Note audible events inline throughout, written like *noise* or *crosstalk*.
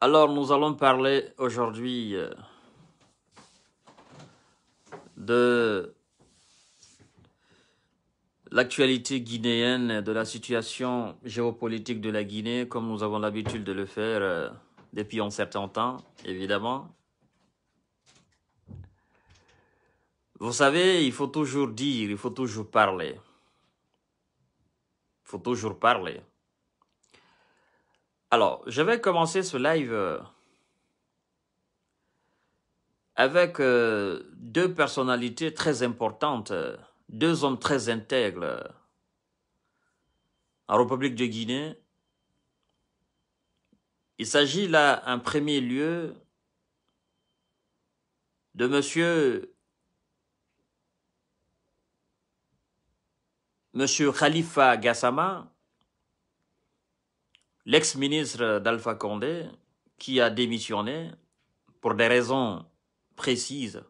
Alors nous allons parler aujourd'hui euh, de l'actualité guinéenne, de la situation géopolitique de la Guinée, comme nous avons l'habitude de le faire euh, depuis un certain temps, évidemment. Vous savez, il faut toujours dire, il faut toujours parler. Il faut toujours parler. Alors, je vais commencer ce live euh, avec euh, deux personnalités très importantes, euh, deux hommes très intègres en République de Guinée. Il s'agit là, en premier lieu, de monsieur Monsieur Khalifa Gassama, l'ex-ministre d'Alpha Condé, qui a démissionné pour des raisons précises,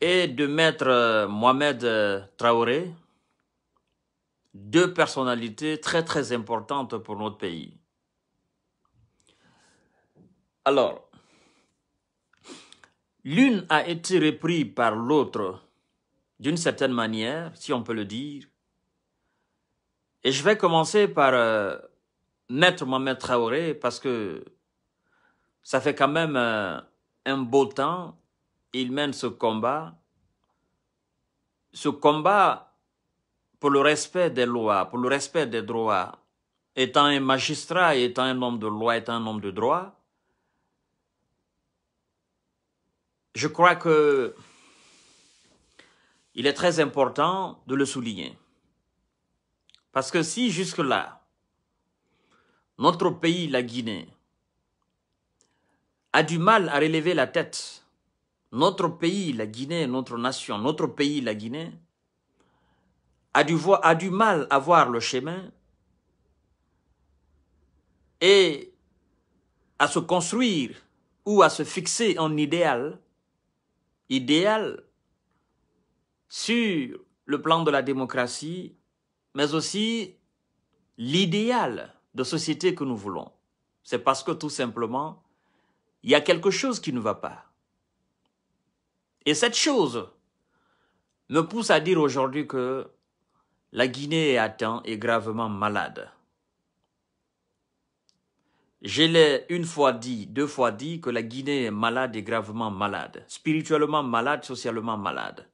et de maître euh, Mohamed euh, Traoré, deux personnalités très très importantes pour notre pays. Alors, l'une a été reprise par l'autre d'une certaine manière, si on peut le dire, et je vais commencer par euh, Maître Mohamed Traoré parce que ça fait quand même euh, un beau temps. Il mène ce combat. Ce combat pour le respect des lois, pour le respect des droits. Étant un magistrat, étant un homme de loi, étant un homme de droit, je crois que il est très important de le souligner. Parce que si jusque-là, notre pays, la Guinée, a du mal à relever la tête, notre pays, la Guinée, notre nation, notre pays, la Guinée, a du, a du mal à voir le chemin et à se construire ou à se fixer un idéal, idéal sur le plan de la démocratie, mais aussi l'idéal de société que nous voulons. C'est parce que tout simplement, il y a quelque chose qui ne va pas. Et cette chose me pousse à dire aujourd'hui que la Guinée est atteinte et gravement malade. Je l'ai une fois dit, deux fois dit que la Guinée est malade et gravement malade, spirituellement malade, socialement malade,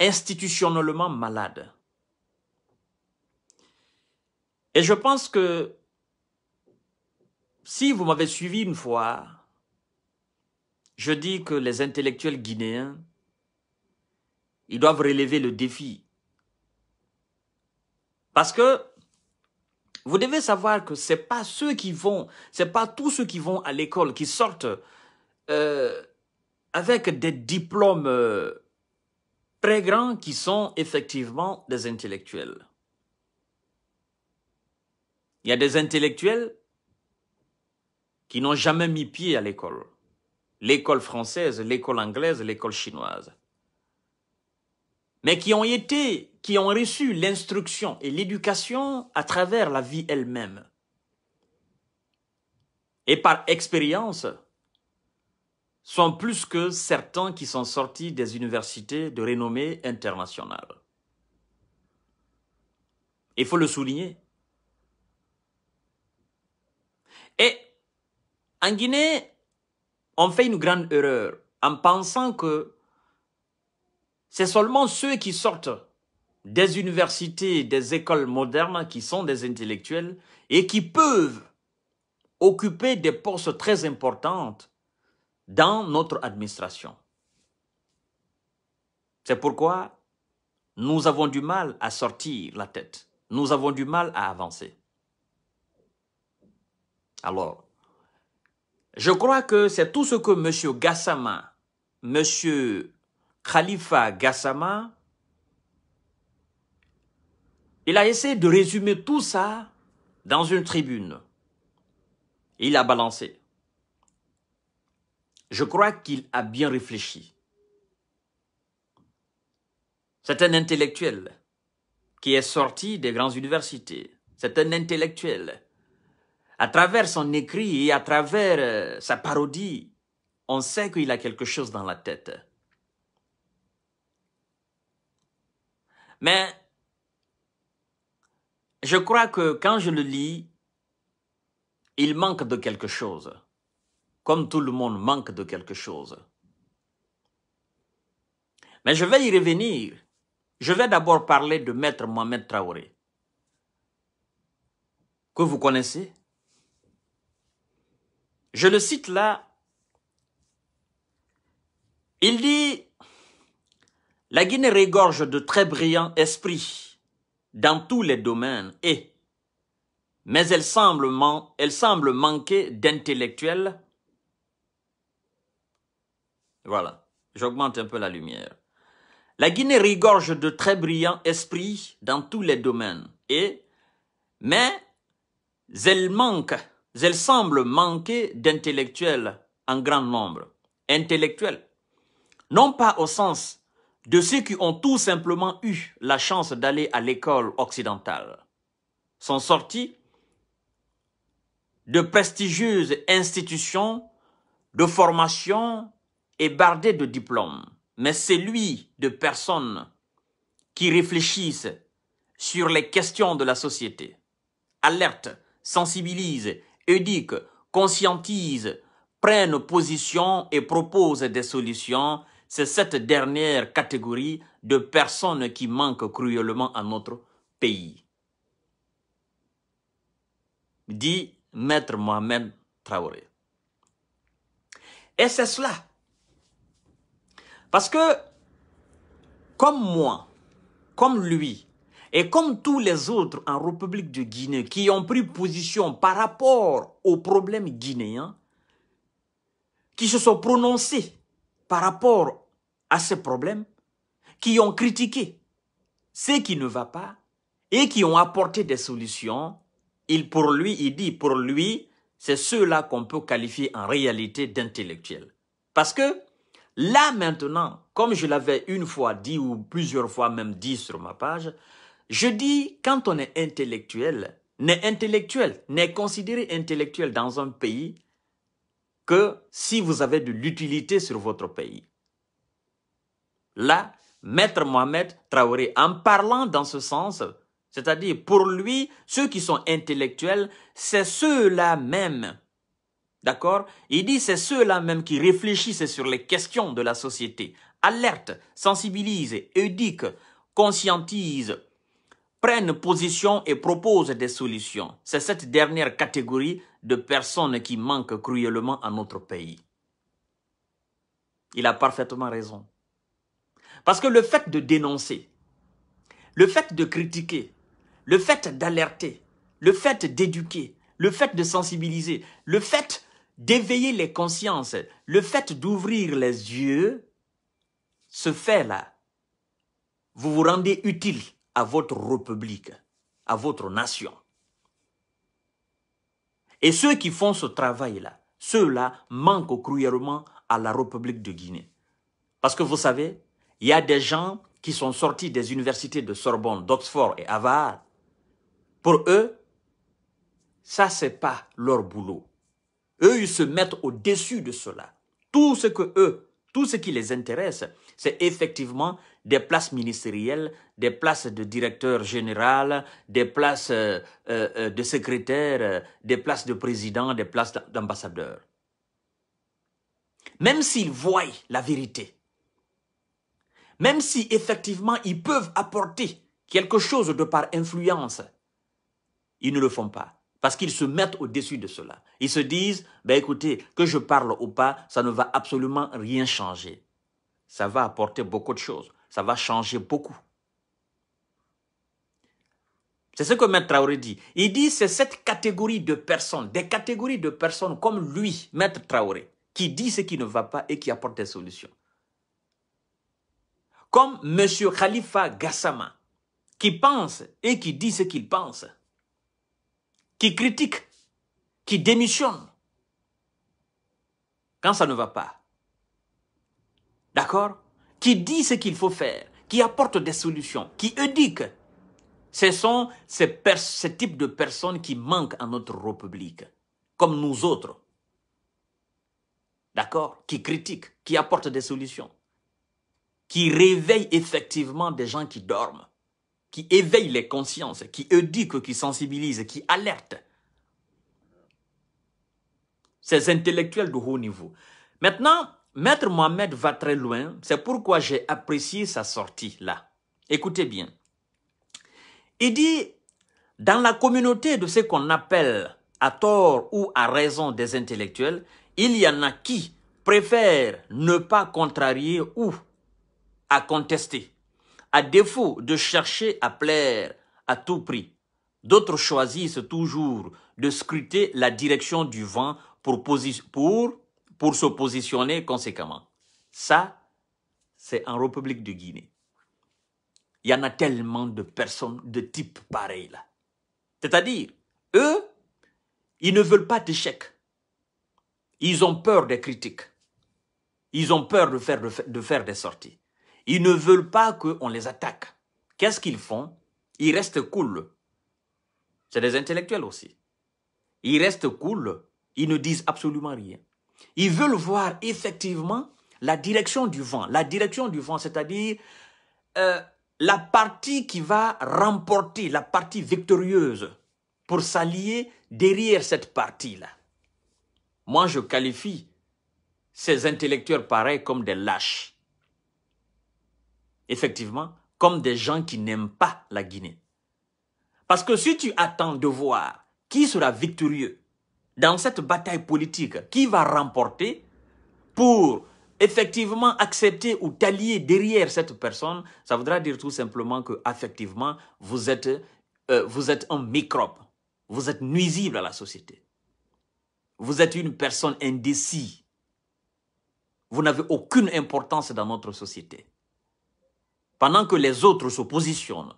institutionnellement malade. Et je pense que si vous m'avez suivi une fois, je dis que les intellectuels guinéens, ils doivent relever le défi. Parce que vous devez savoir que c'est pas ceux qui vont, c'est pas tous ceux qui vont à l'école qui sortent euh, avec des diplômes euh, très grands qui sont effectivement des intellectuels. Il y a des intellectuels qui n'ont jamais mis pied à l'école. L'école française, l'école anglaise, l'école chinoise. Mais qui ont été, qui ont reçu l'instruction et l'éducation à travers la vie elle-même. Et par expérience, sont plus que certains qui sont sortis des universités de renommée internationale. Il faut le souligner. Et en Guinée, on fait une grande erreur en pensant que c'est seulement ceux qui sortent des universités, des écoles modernes qui sont des intellectuels et qui peuvent occuper des postes très importants dans notre administration. C'est pourquoi nous avons du mal à sortir la tête. Nous avons du mal à avancer. Alors, je crois que c'est tout ce que M. Gassama, M. Khalifa Gassama, il a essayé de résumer tout ça dans une tribune. Il a balancé. Je crois qu'il a bien réfléchi. C'est un intellectuel qui est sorti des grandes universités. C'est un intellectuel à travers son écrit et à travers euh, sa parodie, on sait qu'il a quelque chose dans la tête. Mais je crois que quand je le lis, il manque de quelque chose, comme tout le monde manque de quelque chose. Mais je vais y revenir. Je vais d'abord parler de Maître Mohamed Traoré, que vous connaissez, je le cite là. Il dit, la Guinée regorge de très brillants esprits dans tous les domaines et, mais elle semble, elle semble manquer d'intellectuels. Voilà, j'augmente un peu la lumière. La Guinée regorge de très brillants esprits dans tous les domaines et, mais elle manque elles semblent manquer d'intellectuels en grand nombre. Intellectuels. Non pas au sens de ceux qui ont tout simplement eu la chance d'aller à l'école occidentale. Sont sortis de prestigieuses institutions de formation et bardées de diplômes. Mais celui de personnes qui réfléchissent sur les questions de la société, alertent, sensibilisent Éduquent, conscientise, prenne position et propose des solutions, c'est cette dernière catégorie de personnes qui manquent cruellement à notre pays. Dit Maître Mohamed Traoré. Et c'est cela. Parce que, comme moi, comme lui, et comme tous les autres en République de Guinée qui ont pris position par rapport aux problèmes guinéens, qui se sont prononcés par rapport à ces problèmes, qui ont critiqué ce qui ne va pas et qui ont apporté des solutions, il pour lui, il dit pour lui, c'est ceux-là qu'on peut qualifier en réalité d'intellectuels. Parce que là maintenant, comme je l'avais une fois dit ou plusieurs fois même dit sur ma page, je dis, quand on est intellectuel, n'est intellectuel, n'est considéré intellectuel dans un pays que si vous avez de l'utilité sur votre pays. Là, Maître Mohamed Traoré, en parlant dans ce sens, c'est-à-dire pour lui, ceux qui sont intellectuels, c'est ceux-là même. D'accord Il dit c'est ceux-là même qui réfléchissent sur les questions de la société, alertent, sensibilisent, éduquent, conscientisent, prennent position et proposent des solutions. C'est cette dernière catégorie de personnes qui manquent cruellement à notre pays. Il a parfaitement raison. Parce que le fait de dénoncer, le fait de critiquer, le fait d'alerter, le fait d'éduquer, le fait de sensibiliser, le fait d'éveiller les consciences, le fait d'ouvrir les yeux, ce fait-là, vous vous rendez utile à votre république, à votre nation. Et ceux qui font ce travail-là, ceux-là manquent cruellement à la République de Guinée. Parce que vous savez, il y a des gens qui sont sortis des universités de Sorbonne, d'Oxford et Harvard. Pour eux, ça, n'est pas leur boulot. Eux, ils se mettent au-dessus de cela. Tout ce que eux, tout ce qui les intéresse, c'est effectivement des places ministérielles, des places de directeur général, des places euh, euh, euh, de secrétaire, des places de président, des places d'ambassadeur. Même s'ils voient la vérité, même si effectivement ils peuvent apporter quelque chose de par influence, ils ne le font pas. Parce qu'ils se mettent au-dessus de cela. Ils se disent, ben écoutez, que je parle ou pas, ça ne va absolument rien changer ça va apporter beaucoup de choses. Ça va changer beaucoup. C'est ce que Maître Traoré dit. Il dit c'est cette catégorie de personnes, des catégories de personnes comme lui, Maître Traoré, qui dit ce qui ne va pas et qui apporte des solutions. Comme M. Khalifa Gassama, qui pense et qui dit ce qu'il pense, qui critique, qui démissionne quand ça ne va pas d'accord Qui dit ce qu'il faut faire, qui apporte des solutions, qui éduque. Ce sont ces, ce types de personnes qui manquent à notre République, comme nous autres. D'accord Qui critiquent, qui apportent des solutions, qui réveillent effectivement des gens qui dorment, qui éveillent les consciences, qui éduquent, qui sensibilisent, qui alertent. Ces intellectuels de haut niveau. Maintenant, Maître Mohamed va très loin, c'est pourquoi j'ai apprécié sa sortie là. Écoutez bien. Il dit, dans la communauté de ce qu'on appelle à tort ou à raison des intellectuels, il y en a qui préfèrent ne pas contrarier ou à contester, à défaut de chercher à plaire à tout prix. D'autres choisissent toujours de scruter la direction du vent pour, pour pour se positionner conséquemment. Ça, c'est en République de Guinée. Il y en a tellement de personnes de type pareil là. C'est-à-dire, eux, ils ne veulent pas d'échecs. Ils ont peur des critiques. Ils ont peur de faire, de faire des sorties. Ils ne veulent pas qu'on les attaque. Qu'est-ce qu'ils font Ils restent cool. C'est des intellectuels aussi. Ils restent cool. Ils ne disent absolument rien. Ils veulent voir effectivement la direction du vent. La direction du vent, c'est-à-dire euh, la partie qui va remporter, la partie victorieuse, pour s'allier derrière cette partie-là. Moi, je qualifie ces intellectuels pareils comme des lâches. Effectivement, comme des gens qui n'aiment pas la Guinée. Parce que si tu attends de voir qui sera victorieux, dans cette bataille politique qui va remporter pour effectivement accepter ou t'allier derrière cette personne, ça voudra dire tout simplement que effectivement vous êtes, euh, vous êtes un microbe, vous êtes nuisible à la société. Vous êtes une personne indécis, Vous n'avez aucune importance dans notre société. Pendant que les autres se positionnent.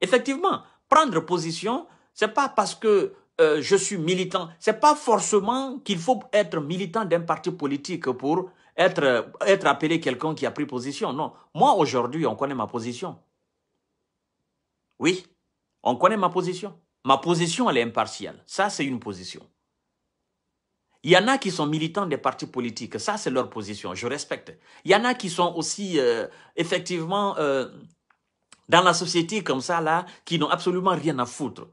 Effectivement, prendre position, ce n'est pas parce que euh, je suis militant. C'est pas forcément qu'il faut être militant d'un parti politique pour être, être appelé quelqu'un qui a pris position. Non. Moi, aujourd'hui, on connaît ma position. Oui, on connaît ma position. Ma position, elle est impartiale. Ça, c'est une position. Il y en a qui sont militants des partis politiques. Ça, c'est leur position. Je respecte. Il y en a qui sont aussi, euh, effectivement, euh, dans la société comme ça, là, qui n'ont absolument rien à foutre.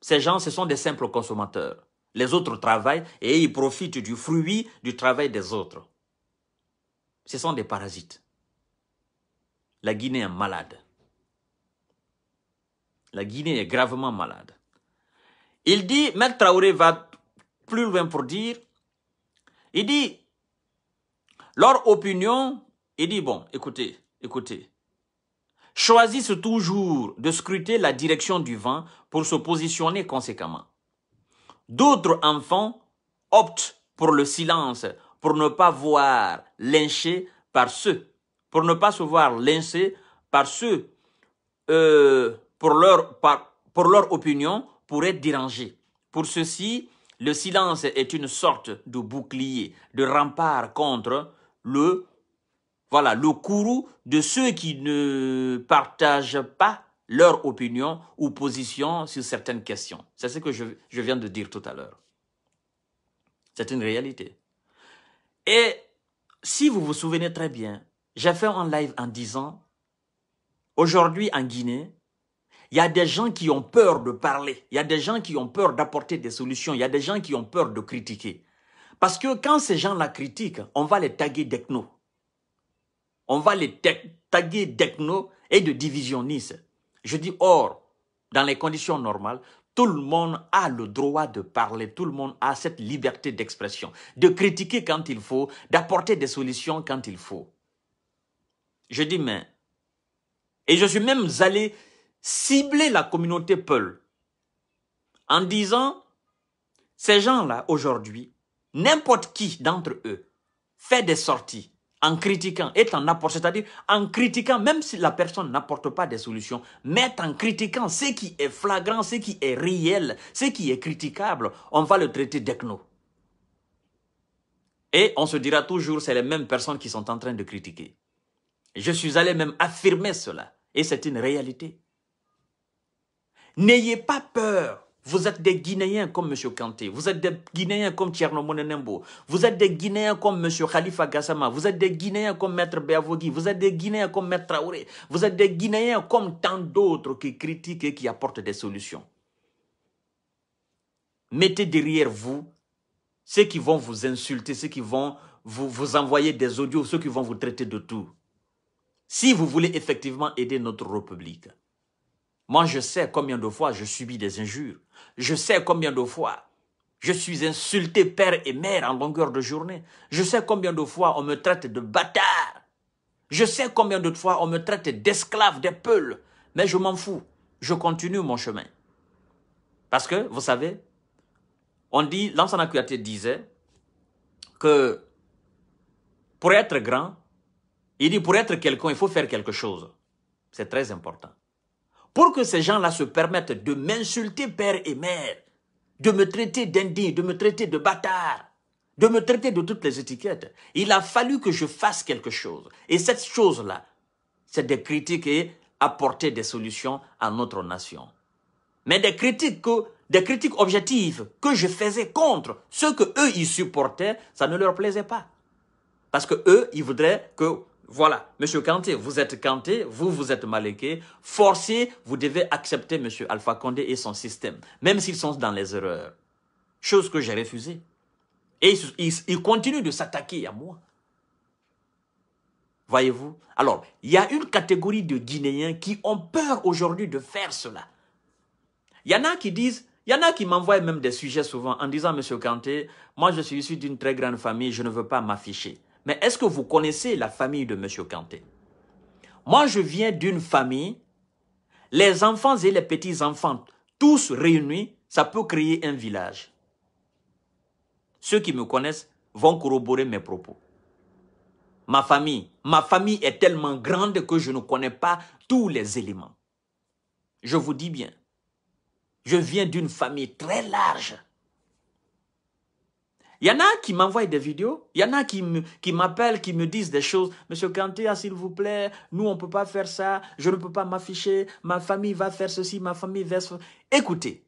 Ces gens, ce sont des simples consommateurs. Les autres travaillent et ils profitent du fruit du travail des autres. Ce sont des parasites. La Guinée est malade. La Guinée est gravement malade. Il dit, Maître Traoré va plus loin pour dire, il dit, leur opinion, il dit, bon, écoutez, écoutez, choisissent toujours de scruter la direction du vent pour se positionner conséquemment. D'autres enfants optent pour le silence pour ne pas voir lyncher par ceux, pour ne pas se voir lyncher par ceux euh, pour, leur, pour leur opinion pour être dérangés. Pour ceci, le silence est une sorte de bouclier, de rempart contre le voilà, le courroux de ceux qui ne partagent pas leur opinion ou position sur certaines questions. C'est ce que je, viens de dire tout à l'heure. C'est une réalité. Et si vous vous souvenez très bien, j'ai fait un live en disant, aujourd'hui en Guinée, il y a des gens qui ont peur de parler, il y a des gens qui ont peur d'apporter des solutions, il y a des gens qui ont peur de critiquer. Parce que quand ces gens la critiquent, on va les taguer d'ecno on va les taguer d'ethno et de divisionniste. Je dis or, dans les conditions normales, tout le monde a le droit de parler, tout le monde a cette liberté d'expression, de critiquer quand il faut, d'apporter des solutions quand il faut. Je dis mais, et je suis même allé cibler la communauté Peul en disant, ces gens-là aujourd'hui, n'importe qui d'entre eux fait des sorties en critiquant et en apportant, c'est-à-dire en critiquant, même si la personne n'apporte pas des solutions, mais en critiquant ce qui est flagrant, ce qui est réel, ce qui est critiquable, on va le traiter d'ECNO. Et on se dira toujours, c'est les mêmes personnes qui sont en train de critiquer. Je suis allé même affirmer cela, et c'est une réalité. N'ayez pas peur vous êtes des Guinéens comme M. Kanté, vous êtes des Guinéens comme Tcherno vous êtes des Guinéens comme M. Khalifa Gassama, vous êtes des Guinéens comme Maître Beavogui. vous êtes des Guinéens comme Maître Traoré, vous êtes des Guinéens comme tant d'autres qui critiquent et qui apportent des solutions. Mettez derrière vous ceux qui vont vous insulter, ceux qui vont vous, vous envoyer des audios, ceux qui vont vous traiter de tout. Si vous voulez effectivement aider notre République, moi, je sais combien de fois je subis des injures. Je sais combien de fois je suis insulté père et mère en longueur de journée. Je sais combien de fois on me traite de bâtard. Je sais combien de fois on me traite d'esclave, des Mais je m'en fous. Je continue mon chemin. Parce que, vous savez, on dit, Lansana te disait que pour être grand, il dit pour être quelqu'un, il faut faire quelque chose. C'est très important pour que ces gens-là se permettent de m'insulter père et mère, de me traiter d'indigne, de me traiter de bâtard, de me traiter de toutes les étiquettes, il a fallu que je fasse quelque chose. Et cette chose-là, c'est de critiquer, apporter des solutions à notre nation. Mais des critiques, des critiques objectives que je faisais contre ceux que eux ils supportaient, ça ne leur plaisait pas. Parce que eux, ils voudraient que voilà, Monsieur Kanté, vous êtes Kanté, vous, vous êtes Maléqué. Forcé, vous devez accepter Monsieur Alpha Condé et son système, même s'ils sont dans les erreurs. Chose que j'ai refusée. Et ils, continuent de s'attaquer à moi. Voyez-vous Alors, il y a une catégorie de Guinéens qui ont peur aujourd'hui de faire cela. Il y en a qui disent, il y en a qui m'envoient même des sujets souvent en disant, Monsieur Kanté, moi je suis issu d'une très grande famille, je ne veux pas m'afficher. Mais est-ce que vous connaissez la famille de M. Kanté Moi, je viens d'une famille, les enfants et les petits-enfants, tous réunis, ça peut créer un village. Ceux qui me connaissent vont corroborer mes propos. Ma famille, ma famille est tellement grande que je ne connais pas tous les éléments. Je vous dis bien, je viens d'une famille très large. Il y en a qui m'envoient des vidéos, il y en a qui m'appellent, qui, me disent des choses. Monsieur Kanté, ah, s'il vous plaît, nous, on ne peut pas faire ça, je ne peux pas m'afficher, ma famille va faire ceci, ma famille va faire... Écoutez,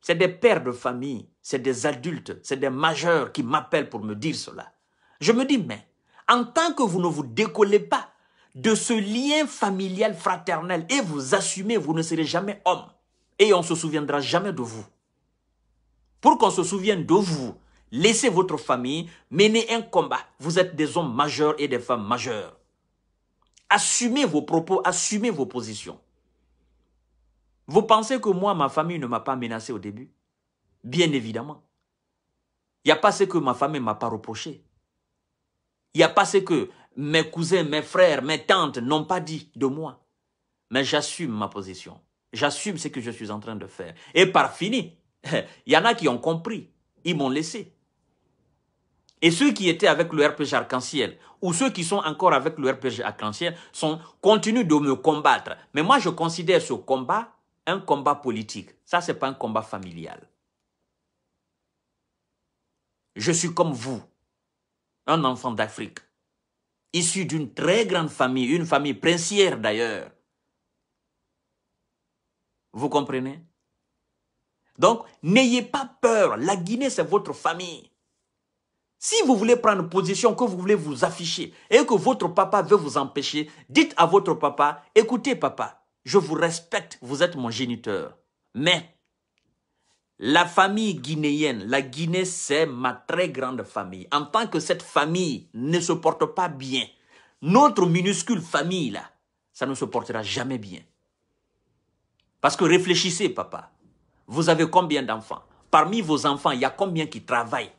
c'est des pères de famille, c'est des adultes, c'est des majeurs qui m'appellent pour me dire cela. Je me dis, mais en tant que vous ne vous décollez pas de ce lien familial fraternel et vous assumez, vous ne serez jamais homme. Et on ne se souviendra jamais de vous. Pour qu'on se souvienne de vous, Laissez votre famille mener un combat. Vous êtes des hommes majeurs et des femmes majeures. Assumez vos propos, assumez vos positions. Vous pensez que moi, ma famille ne m'a pas menacé au début Bien évidemment. Il n'y a pas ce que ma famille ne m'a pas reproché. Il n'y a pas ce que mes cousins, mes frères, mes tantes n'ont pas dit de moi. Mais j'assume ma position. J'assume ce que je suis en train de faire. Et par fini, il *laughs* y en a qui ont compris. Ils m'ont laissé. Et ceux qui étaient avec le RPG arc-en-ciel ou ceux qui sont encore avec le RPG arc-en-ciel sont, continuent de me combattre. Mais moi, je considère ce combat un combat politique. Ça, ce n'est pas un combat familial. Je suis comme vous, un enfant d'Afrique, issu d'une très grande famille, une famille princière d'ailleurs. Vous comprenez Donc, n'ayez pas peur. La Guinée, c'est votre famille. Si vous voulez prendre position, que vous voulez vous afficher et que votre papa veut vous empêcher, dites à votre papa, écoutez papa, je vous respecte, vous êtes mon géniteur. Mais la famille guinéenne, la Guinée, c'est ma très grande famille. En tant que cette famille ne se porte pas bien, notre minuscule famille, là, ça ne se portera jamais bien. Parce que réfléchissez, papa. Vous avez combien d'enfants Parmi vos enfants, il y a combien qui travaillent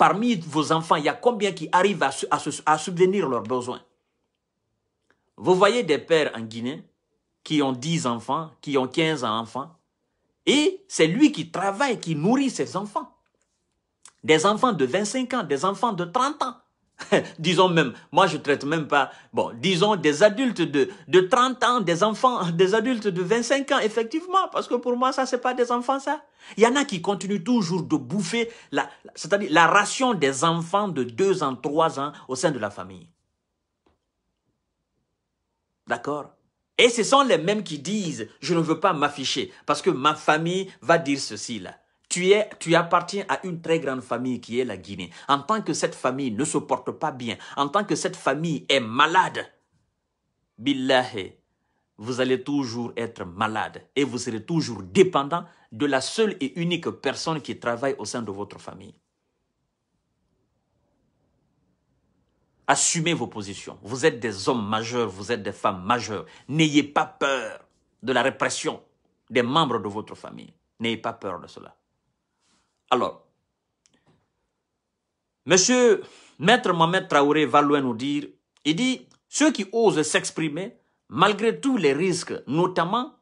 Parmi vos enfants, il y a combien qui arrivent à, subvenir leurs besoins Vous voyez des pères en Guinée qui ont 10 enfants, qui ont 15 enfants, et c'est lui qui travaille, qui nourrit ses enfants. Des enfants de 25 ans, des enfants de 30 ans. *laughs* disons même, moi je traite même pas, bon, disons des adultes de, 30 ans, des enfants, *laughs* des adultes de 25 ans, effectivement, parce que pour moi ça c'est pas des enfants ça. Il y en a qui continuent toujours de bouffer, la, c'est-à-dire la ration des enfants de 2 ans, 3 ans au sein de la famille. D'accord Et ce sont les mêmes qui disent, je ne veux pas m'afficher parce que ma famille va dire ceci là tu, es, tu appartiens à une très grande famille qui est la Guinée. En tant que cette famille ne se porte pas bien, en tant que cette famille est malade, billahi, vous allez toujours être malade et vous serez toujours dépendant de la seule et unique personne qui travaille au sein de votre famille. Assumez vos positions. Vous êtes des hommes majeurs, vous êtes des femmes majeures. N'ayez pas peur de la répression des membres de votre famille. N'ayez pas peur de cela. Alors, Monsieur Maître Mohamed Traoré va loin nous dire, il dit, ceux qui osent s'exprimer, malgré tous les risques, notamment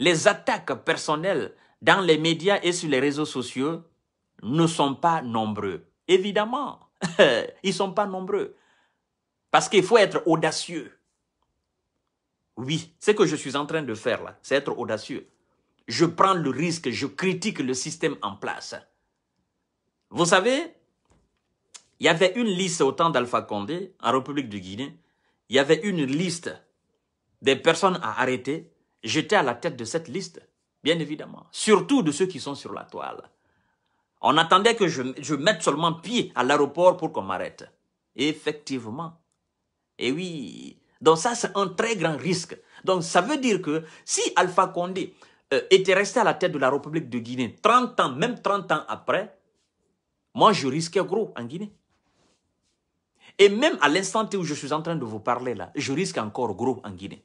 les attaques personnelles dans les médias et sur les réseaux sociaux, ne sont pas nombreux. Évidemment, *laughs* ils ne sont pas nombreux. Parce qu'il faut être audacieux. Oui, ce que je suis en train de faire là, c'est être audacieux. Je prends le risque, je critique le système en place. Vous savez, il y avait une liste au temps d'Alpha Condé, en République de Guinée, il y avait une liste des personnes à arrêter. J'étais à la tête de cette liste, bien évidemment. Surtout de ceux qui sont sur la toile. On attendait que je, mette seulement pied à l'aéroport pour qu'on m'arrête. Effectivement. Et oui. Donc ça, c'est un très grand risque. Donc ça veut dire que si Alpha Condé euh, était resté à la tête de la République de Guinée 30 ans, même 30 ans après, moi, je risquais gros en Guinée. Et même à l'instant où je suis en train de vous parler là, je risque encore gros en Guinée.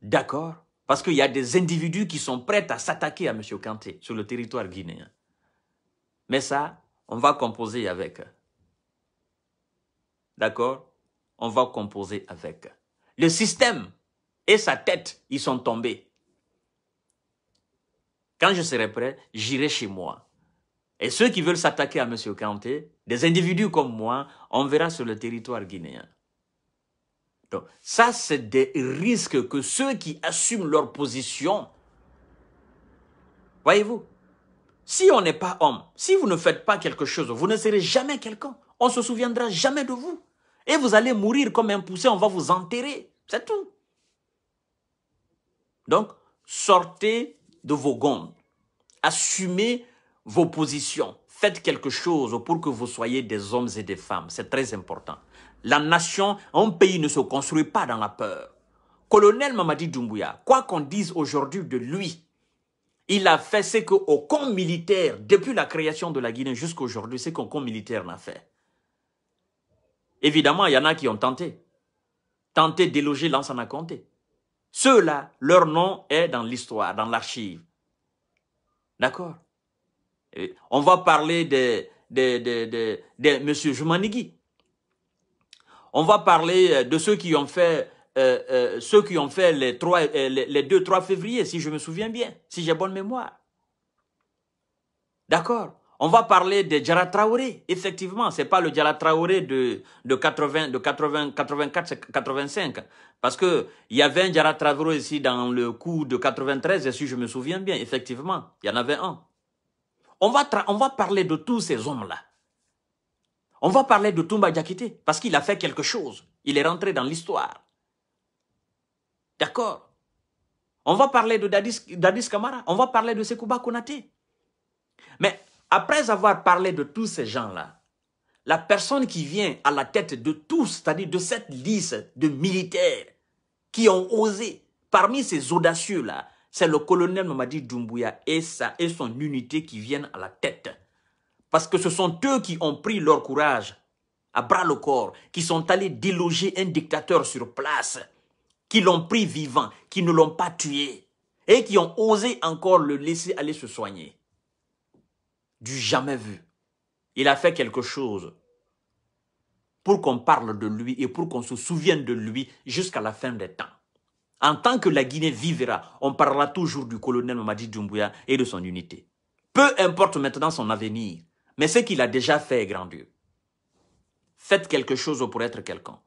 D'accord Parce qu'il y a des individus qui sont prêts à s'attaquer à M. Kanté sur le territoire guinéen. Mais ça, on va composer avec. D'accord On va composer avec. Le système et sa tête, ils sont tombés. Quand je serai prêt, j'irai chez moi. Et ceux qui veulent s'attaquer à M. Kanté, des individus comme moi, on verra sur le territoire guinéen. Donc, ça, c'est des risques que ceux qui assument leur position, voyez-vous, si on n'est pas homme, si vous ne faites pas quelque chose, vous ne serez jamais quelqu'un. On ne se souviendra jamais de vous. Et vous allez mourir comme un poussé, on va vous enterrer. C'est tout. Donc, sortez de vos gondes. Assumez vos positions. Faites quelque chose pour que vous soyez des hommes et des femmes. C'est très important. La nation, un pays ne se construit pas dans la peur. Colonel Mamadi Doumbouya, quoi qu'on dise aujourd'hui de lui, il a fait ce qu'aucun militaire, depuis la création de la Guinée jusqu'à aujourd'hui, ce qu'aucun militaire n'a fait. Évidemment, il y en a qui ont tenté. Tenté d'éloger l'ancien Comté. Ceux-là, leur nom est dans l'histoire, dans l'archive. D'accord on va parler de, M. Jumanigi. On va parler euh, de ceux qui ont fait, euh, euh, ceux qui ont fait les, les, 2-3 février, si je me souviens bien, si j'ai bonne mémoire. D'accord on va parler de Djara Traoré, effectivement. ce n'est pas le Djara Traoré de, de, 80, de 84, 85. Parce que il y avait un Djara Traoré ici dans le coup de 93, si je me souviens bien, effectivement. Il y en avait un. On va, on va parler de tous ces hommes-là. On va parler de Toumba Diakité parce qu'il a fait quelque chose. Il est rentré dans l'histoire. D'accord On va parler de Dadis, Kamara. On va parler de Sekouba Konaté. Mais après avoir parlé de tous ces gens-là, la personne qui vient à la tête de tous, c'est-à-dire de cette liste de militaires qui ont osé, parmi ces audacieux-là, c'est le colonel Mamadi Doumbouya et, sa, et son unité qui viennent à la tête. Parce que ce sont eux qui ont pris leur courage à bras le corps, qui sont allés déloger un dictateur sur place, qui l'ont pris vivant, qui ne l'ont pas tué et qui ont osé encore le laisser aller se soigner. Du jamais vu. Il a fait quelque chose pour qu'on parle de lui et pour qu'on se souvienne de lui jusqu'à la fin des temps. En tant que la Guinée vivra, on parlera toujours du colonel Mamadi Doumbouya et de son unité. Peu importe maintenant son avenir, mais ce qu'il a déjà fait est grandiose. Faites quelque chose pour être quelqu'un.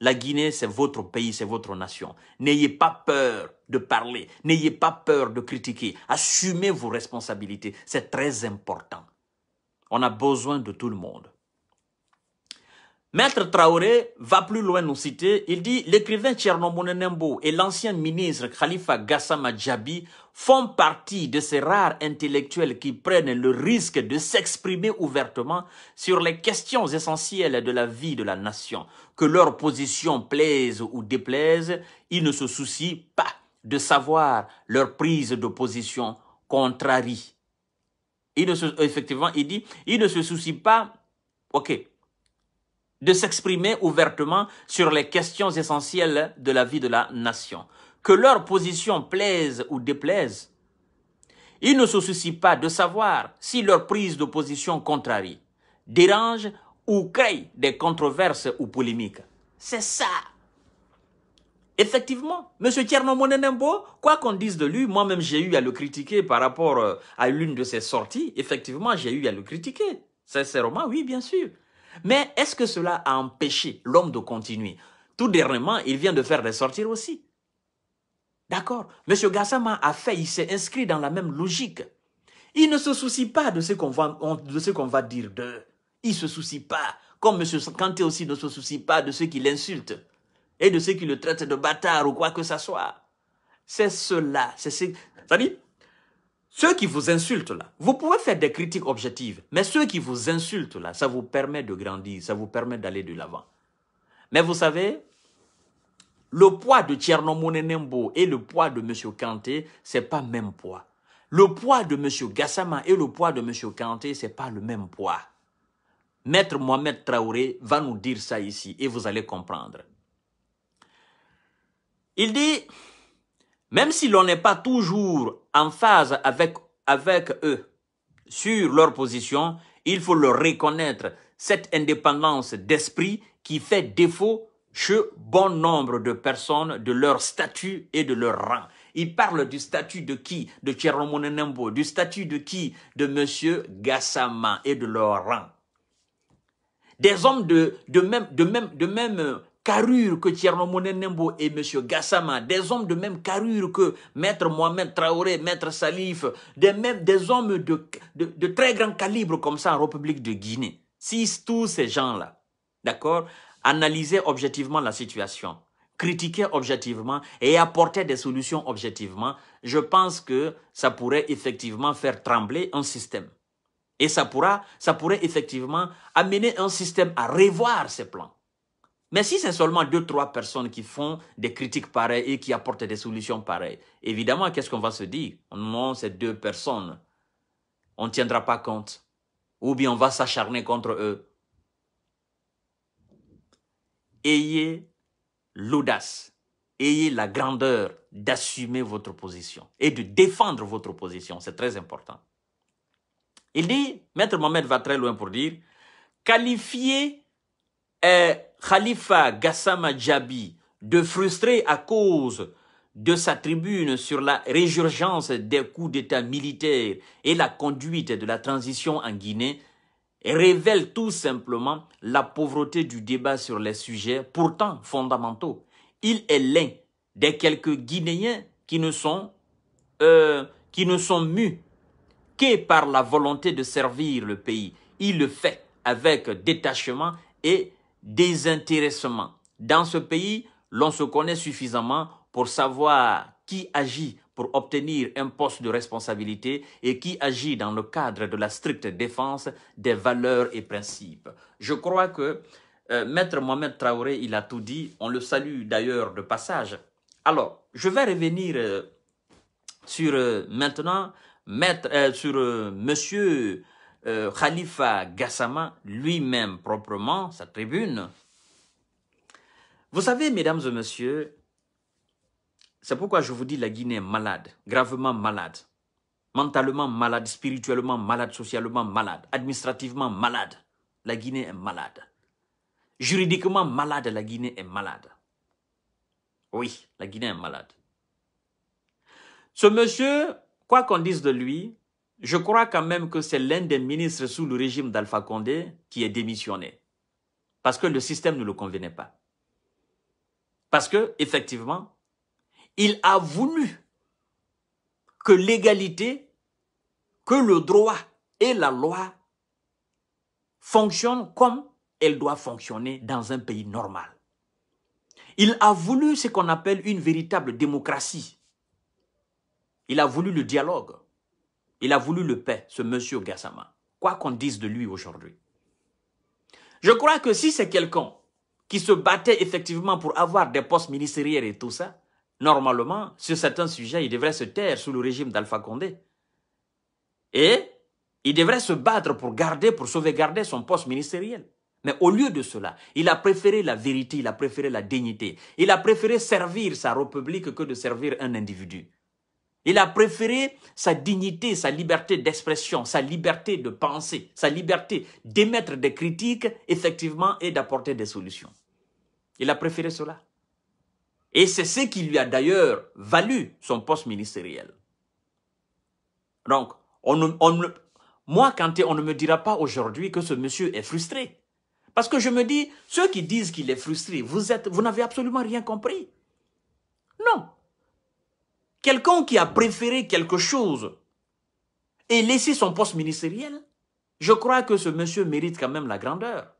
La Guinée, c'est votre pays, c'est votre nation. N'ayez pas peur de parler, n'ayez pas peur de critiquer. Assumez vos responsabilités, c'est très important. On a besoin de tout le monde. Maître Traoré va plus loin nous citer, il dit « L'écrivain Tchernomone et l'ancien ministre Khalifa Gassama Djabi font partie de ces rares intellectuels qui prennent le risque de s'exprimer ouvertement sur les questions essentielles de la vie de la nation. Que leur position plaise ou déplaise, ils ne se soucient pas de savoir leur prise de position contrarie. » Effectivement, il dit « Ils ne se soucient pas... » Ok, de s'exprimer ouvertement sur les questions essentielles de la vie de la nation. Que leur position plaise ou déplaise, ils ne se soucient pas de savoir si leur prise de position contrarie, dérange ou crée des controverses ou polémiques. C'est ça. Effectivement, M. Tierno Monenembo, quoi qu'on dise de lui, moi-même j'ai eu à le critiquer par rapport euh, à l'une de ses sorties. Effectivement, j'ai eu à le critiquer. Sincèrement, oui, bien sûr. Mais est-ce que cela a empêché l'homme de continuer Tout dernièrement, il vient de faire ressortir aussi. D'accord Monsieur Gassama a fait, il s'est inscrit dans la même logique. Il ne se soucie pas de ce qu'on va, va dire d'eux. Il ne se soucie pas. Comme Monsieur Kanté aussi ne se soucie pas de ceux qui l'insultent et de ceux qui le traitent de bâtard ou quoi que ce soit. C'est cela. C'est ce... Ça dit, ceux qui vous insultent là, vous pouvez faire des critiques objectives, mais ceux qui vous insultent là, ça vous permet de grandir, ça vous permet d'aller de l'avant. Mais vous savez, le poids de Tchernomonenembo et le poids de M. Kanté, ce n'est pas le même poids. Le poids de M. Gassama et le poids de M. Kanté, ce n'est pas le même poids. Maître Mohamed Traoré va nous dire ça ici et vous allez comprendre. Il dit même si l'on n'est pas toujours en phase avec, avec eux sur leur position, il faut leur reconnaître, cette indépendance d'esprit qui fait défaut chez bon nombre de personnes de leur statut et de leur rang. Il parle du statut de qui De monenembo du statut de qui De Monsieur Gassama et de leur rang. Des hommes de, de, même, de, même, de même Carure que Tierno Nembo et M. Gassama, des hommes de même carure que Maître Mohamed Traoré, Maître Salif, des, même, des hommes de, de, très grand calibre comme ça en République de Guinée. Si tous ces gens-là, d'accord, analysaient objectivement la situation, critiquaient objectivement et apportaient des solutions objectivement, je pense que ça pourrait effectivement faire trembler un système. Et ça, pourra, ça pourrait effectivement amener un système à revoir ses plans. Mais si c'est seulement deux, trois personnes qui font des critiques pareilles et qui apportent des solutions pareilles, évidemment, qu'est-ce qu'on va se dire On Non, ces deux personnes, on ne tiendra pas compte. Ou bien on va s'acharner contre eux. Ayez l'audace, ayez la grandeur d'assumer votre position et de défendre votre position. C'est très important. Il dit, Maître Mohamed va très loin pour dire, qualifier euh, Khalifa Gassama Djabi de frustrer à cause de sa tribune sur la résurgence des coups d'État militaires et la conduite de la transition en Guinée révèle tout simplement la pauvreté du débat sur les sujets pourtant fondamentaux. Il est l'un des quelques Guinéens qui ne sont, euh, qui ne sont mus que par la volonté de servir le pays. Il le fait avec détachement et désintéressement. Dans ce pays, l'on se connaît suffisamment pour savoir qui agit pour obtenir un poste de responsabilité et qui agit dans le cadre de la stricte défense des valeurs et principes. Je crois que euh, Maître Mohamed Traoré, il a tout dit, on le salue d'ailleurs de passage. Alors, je vais revenir euh, sur euh, maintenant maître, sur Monsieur euh, Khalifa Gassama lui-même proprement, sa tribune. Vous savez, mesdames et messieurs, c'est pourquoi je vous dis la Guinée est malade, gravement malade, mentalement malade, spirituellement malade, socialement malade, administrativement malade. La Guinée est malade. Juridiquement malade, la Guinée est malade. Oui, la Guinée est malade. Ce monsieur, quoi qu'on dise de lui, je crois quand même que c'est l'un des ministres sous le régime d'Alpha Condé qui est démissionné. Parce que le système ne le convenait pas. Parce que, effectivement, il a voulu que l'égalité, que le droit et la loi fonctionnent comme elles doivent fonctionner dans un pays normal. Il a voulu ce qu'on appelle une véritable démocratie. Il a voulu le dialogue. Il a voulu le paix, ce monsieur Gassama, quoi qu'on dise de lui aujourd'hui. Je crois que si c'est quelqu'un qui se battait effectivement pour avoir des postes ministériels et tout ça, normalement, sur certains sujets, il devrait se taire sous le régime d'Alpha Condé. Et il devrait se battre pour garder, pour sauvegarder son poste ministériel. Mais au lieu de cela, il a préféré la vérité, il a préféré la dignité, il a préféré servir sa République que de servir un individu. Il a préféré sa dignité, sa liberté d'expression, sa liberté de penser, sa liberté d'émettre des critiques, effectivement, et d'apporter des solutions. Il a préféré cela. Et c'est ce qui lui a d'ailleurs valu son poste ministériel. Donc, moi, quand on ne me dira pas aujourd'hui que ce monsieur est frustré. Parce que je me dis, ceux qui disent qu'il est frustré, vous n'avez absolument rien compris. Non, Quelqu'un qui a préféré quelque chose et laissé son poste ministériel, je crois que ce monsieur mérite quand même la grandeur.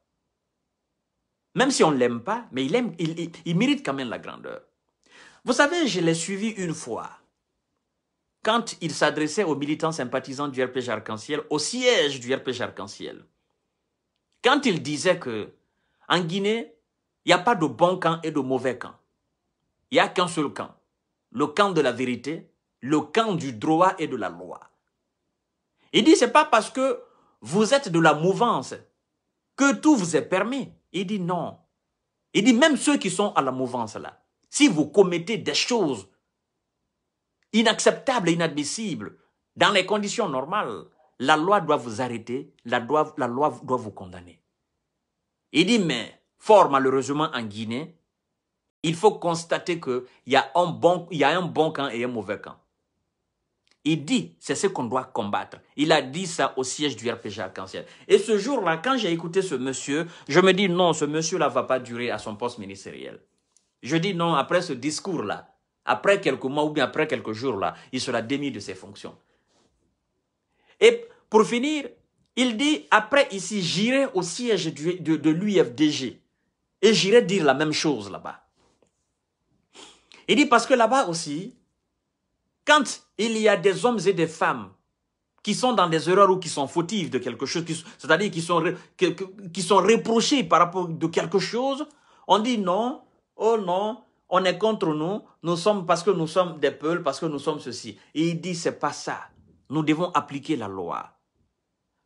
Même si on ne l'aime pas, mais il, il, mérite quand même la grandeur. Vous savez, je l'ai suivi une fois, quand il s'adressait aux militants sympathisants du RPG Arc-en-Ciel, au siège du RPG Arc-en-Ciel. Quand il disait que, en Guinée, il n'y a pas de bon camp et de mauvais camp. Il n'y a qu'un seul camp le camp de la vérité, le camp du droit et de la loi. Il dit, c'est pas parce que vous êtes de la mouvance que tout vous est permis. Il dit non. Il dit même ceux qui sont à la mouvance là, si vous commettez des choses inacceptables et inadmissibles dans les conditions normales, la loi doit vous arrêter, la la loi doit vous condamner. Il dit mais, fort malheureusement en Guinée, il faut constater qu'il y, a un bon, y a un bon camp et un mauvais camp. Il dit, c'est ce qu'on doit combattre. Il a dit ça au siège du RPG Arc-en-Ciel. Et ce jour-là, quand j'ai écouté ce monsieur, je me dis non, ce monsieur-là va pas durer à son poste ministériel. Je dis non, après ce discours-là, après quelques mois ou bien après quelques jours-là, il sera démis de ses fonctions. Et pour finir, il dit, après ici, j'irai au siège de l'UFDG et j'irai dire la même chose là-bas. Il dit parce que là-bas aussi, quand il y a des hommes et des femmes qui sont dans des erreurs ou qui sont fautifs de quelque chose, c'est-à-dire qui sont, qui, sont réprochés par rapport de quelque chose, on dit non, oh non, on est contre nous, nous sommes parce que nous sommes des peuples, parce que nous sommes ceci. Et il dit, c'est pas ça. Nous devons appliquer la loi.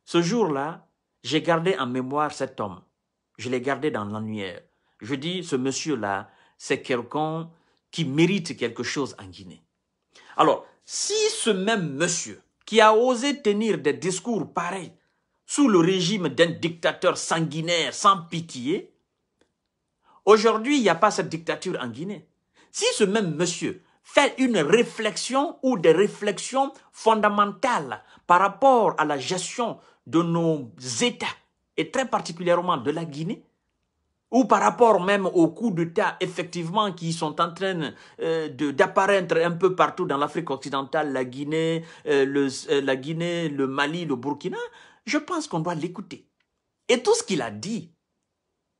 Ce jour-là, j'ai gardé en mémoire cet homme. Je l'ai gardé dans l'annuaire. Je dis, ce monsieur-là, c'est quelqu'un qui mérite quelque chose en Guinée. Alors, si ce même monsieur qui a osé tenir des discours pareils sous le régime d'un dictateur sanguinaire, sans pitié, aujourd'hui, il n'y a pas cette dictature en Guinée. Si ce même monsieur fait une réflexion ou des réflexions fondamentales par rapport à la gestion de nos États, et très particulièrement de la Guinée, ou par rapport même aux coups d'État, effectivement, qui sont en train euh, d'apparaître un peu partout dans l'Afrique occidentale, la Guinée, euh, le, euh, la Guinée, le Mali, le Burkina, je pense qu'on doit l'écouter. Et tout ce qu'il a dit,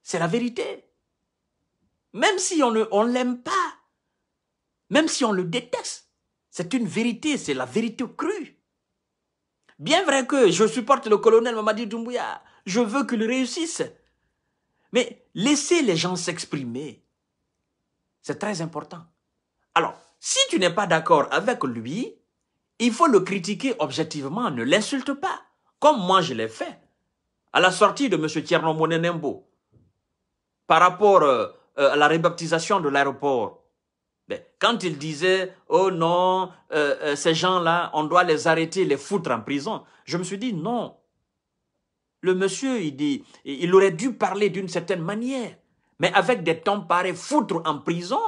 c'est la vérité. Même si on ne on l'aime pas, même si on le déteste, c'est une vérité, c'est la vérité crue. Bien vrai que je supporte le colonel Mamadi Doumbouya, je veux qu'il réussisse, mais laisser les gens s'exprimer. C'est très important. Alors, si tu n'es pas d'accord avec lui, il faut le critiquer objectivement, ne l'insulte pas, comme moi je l'ai fait. À la sortie de M. Tierno Monenembo par rapport euh, euh, à la rebaptisation de l'aéroport, quand il disait « Oh non, euh, ces gens-là, on doit les arrêter, les foutre en prison », je me suis dit « Non, le monsieur, il dit, il aurait dû parler d'une certaine manière. Mais avec des temps parés, foutre en prison,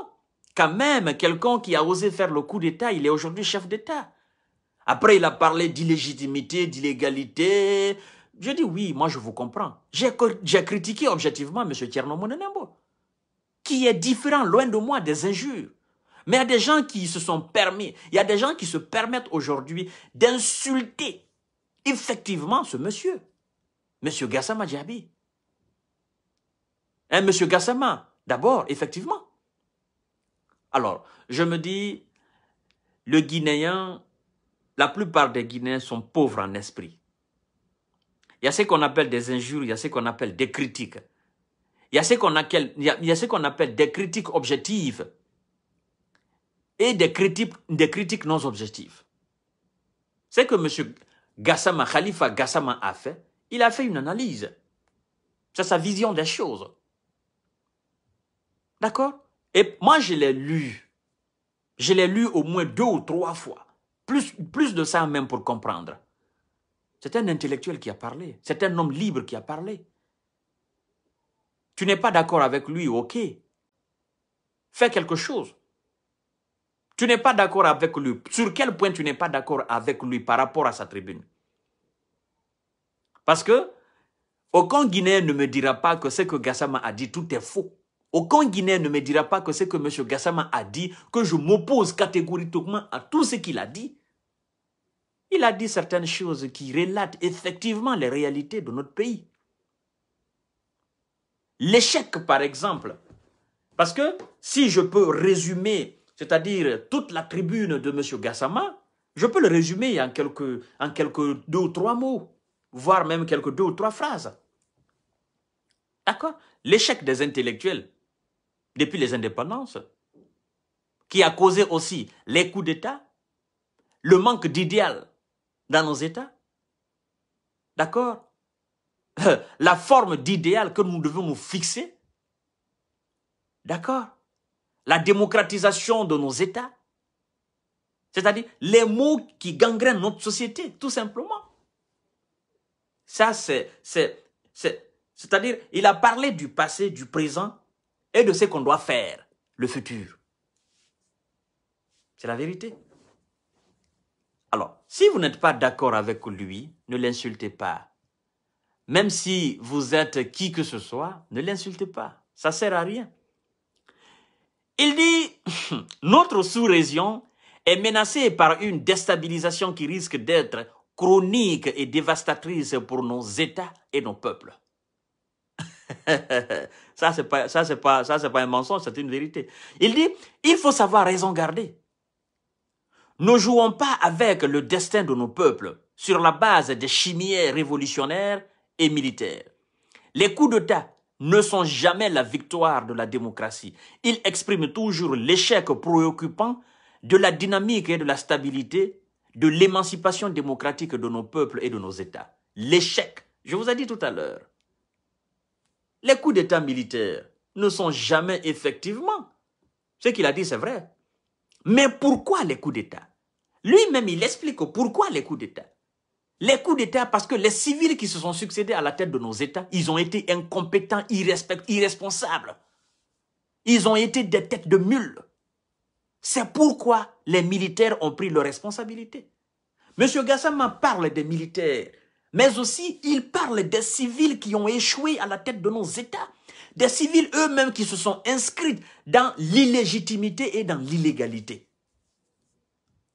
quand même, quelqu'un qui a osé faire le coup d'État, il est aujourd'hui chef d'État. Après, il a parlé d'illégitimité, d'illégalité. Je dis oui, moi je vous comprends. J'ai critiqué objectivement M. Tierno Monenembo, qui est différent, loin de moi, des injures. Mais il y a des gens qui se sont permis, il y a des gens qui se permettent aujourd'hui d'insulter effectivement ce monsieur. Monsieur Gassama Djabi. M. Hein, Monsieur Gassama, d'abord, effectivement. Alors, je me dis, le Guinéen, la plupart des Guinéens sont pauvres en esprit. Il y a ce qu'on appelle des injures, il y a ce qu'on appelle des critiques. Il y a ce qu'on appelle, appelle, des critiques objectives et des critiques, des critiques non objectives. Ce que M. Gassama, Khalifa Gassama a fait, il a fait une analyse. C'est sa vision des choses. D'accord Et moi, je l'ai lu. Je l'ai lu au moins deux ou trois fois. Plus, plus de ça même pour comprendre. C'est un intellectuel qui a parlé. C'est un homme libre qui a parlé. Tu n'es pas d'accord avec lui, ok. Fais quelque chose. Tu n'es pas d'accord avec lui. Sur quel point tu n'es pas d'accord avec lui par rapport à sa tribune parce que aucun Guinéen ne me dira pas que ce que Gassama a dit, tout est faux. Aucun Guinéen ne me dira pas que ce que M. Gassama a dit, que je m'oppose catégoriquement à tout ce qu'il a dit. Il a dit certaines choses qui relatent effectivement les réalités de notre pays. L'échec, par exemple. Parce que si je peux résumer, c'est-à-dire toute la tribune de M. Gassama, je peux le résumer en quelques, en quelques deux ou trois mots voire même quelques deux ou trois phrases. D'accord L'échec des intellectuels depuis les indépendances, qui a causé aussi les coups d'État, le manque d'idéal dans nos États. D'accord *laughs* La forme d'idéal que nous devons nous fixer. D'accord La démocratisation de nos États. C'est-à-dire les mots qui gangrènent notre société, tout simplement. Ça, c'est, c'est, à dire il a parlé du passé, du présent et de ce qu'on doit faire, le futur. C'est la vérité. Alors, si vous n'êtes pas d'accord avec lui, ne l'insultez pas. Même si vous êtes qui que ce soit, ne l'insultez pas. Ça ne sert à rien. Il dit, *laughs* notre sous-région est menacée par une déstabilisation qui risque d'être chronique et dévastatrice pour nos États et nos peuples. *laughs* ça, c'est pas, pas, pas un mensonge, c'est une vérité. Il dit, il faut savoir raison garder. Ne jouons pas avec le destin de nos peuples sur la base des chimières révolutionnaires et militaires. Les coups d'État ne sont jamais la victoire de la démocratie. Ils expriment toujours l'échec préoccupant de la dynamique et de la stabilité de l'émancipation démocratique de nos peuples et de nos États. L'échec, je vous ai dit tout à l'heure. Les coups d'État militaires ne sont jamais effectivement. Ce qu'il a dit, c'est vrai. Mais pourquoi les coups d'État Lui-même, il explique pourquoi les coups d'État. Les coups d'État parce que les civils qui se sont succédés à la tête de nos États, ils ont été incompétents, irresponsables. Ils ont été des têtes de mules. C'est pourquoi les militaires ont pris leurs responsabilités. M. Gassama parle des militaires, mais aussi il parle des civils qui ont échoué à la tête de nos États, des civils eux-mêmes qui se sont inscrits dans l'illégitimité et dans l'illégalité.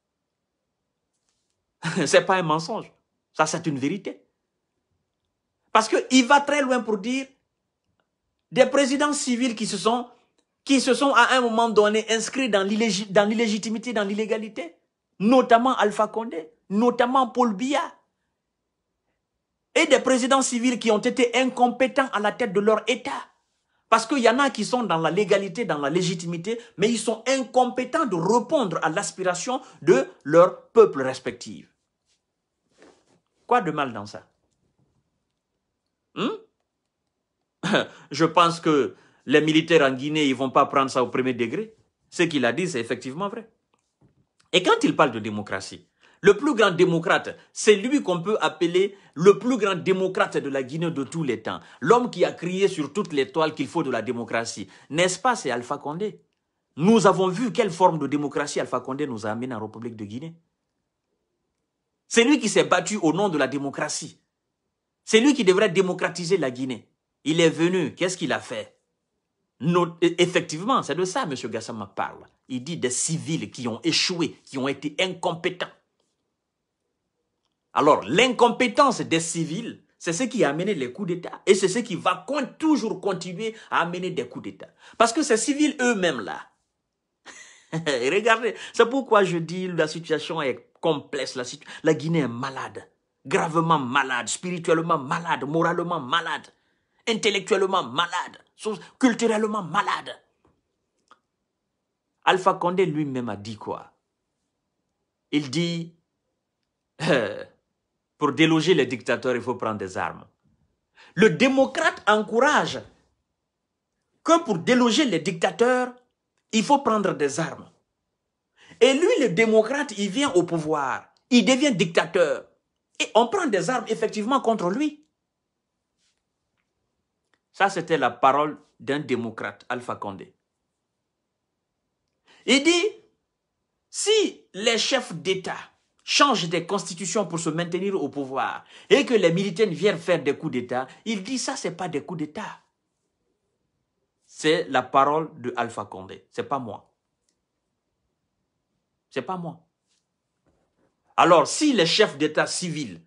*laughs* Ce n'est pas un mensonge, ça c'est une vérité. Parce qu'il va très loin pour dire des présidents civils qui se sont qui se sont à un moment donné inscrits dans l'illégitimité, dans l'illégalité, notamment Alpha Condé, notamment Paul Biya, et des présidents civils qui ont été incompétents à la tête de leur État. Parce qu'il y en a qui sont dans la légalité, dans la légitimité, mais ils sont incompétents de répondre à l'aspiration de leur peuple respectif. Quoi de mal dans ça hmm? *laughs* Je pense que les militaires en Guinée, ils vont pas prendre ça au premier degré. Ce qu'il a dit, c'est effectivement vrai. Et quand il parle de démocratie, le plus grand démocrate, c'est lui qu'on peut appeler le plus grand démocrate de la Guinée de tous les temps. L'homme qui a crié sur toutes les toiles qu'il faut de la démocratie. N'est-ce pas, c'est Alpha Condé Nous avons vu quelle forme de démocratie Alpha Condé nous a amené en République de Guinée. C'est lui qui s'est battu au nom de la démocratie. C'est lui qui devrait démocratiser la Guinée. Il est venu, qu'est-ce qu'il a fait E, effectivement, c'est de ça M. Gassama parle. Il dit des civils qui ont échoué, qui ont été incompétents. Alors, l'incompétence des civils, c'est ce qui a amené les coups d'État et c'est ce qui va toujours continuer à amener des coups d'État. Parce que ces civils eux-mêmes, là, *laughs* regardez, c'est pourquoi je dis la situation est complexe, la Guinée est malade, gravement malade, spirituellement malade, moralement malade, intellectuellement malade sont culturellement malades. Alpha Condé lui-même a dit quoi Il dit, *laughs* pour déloger les dictateurs, il faut prendre des armes. Le démocrate encourage que pour déloger les dictateurs, il faut prendre des armes. Et lui, le démocrate, il vient au pouvoir, il devient dictateur. Et on prend des armes effectivement contre lui. Ça, c'était la parole d'un démocrate, Alpha Condé. Il dit, si les chefs d'État changent des constitutions pour se maintenir au pouvoir et que les militaires viennent faire des coups d'État, il dit ça, ce n'est pas des coups d'État. C'est la parole de Alpha Condé, ce n'est pas moi. Ce n'est pas moi. Alors, si les chefs d'État civils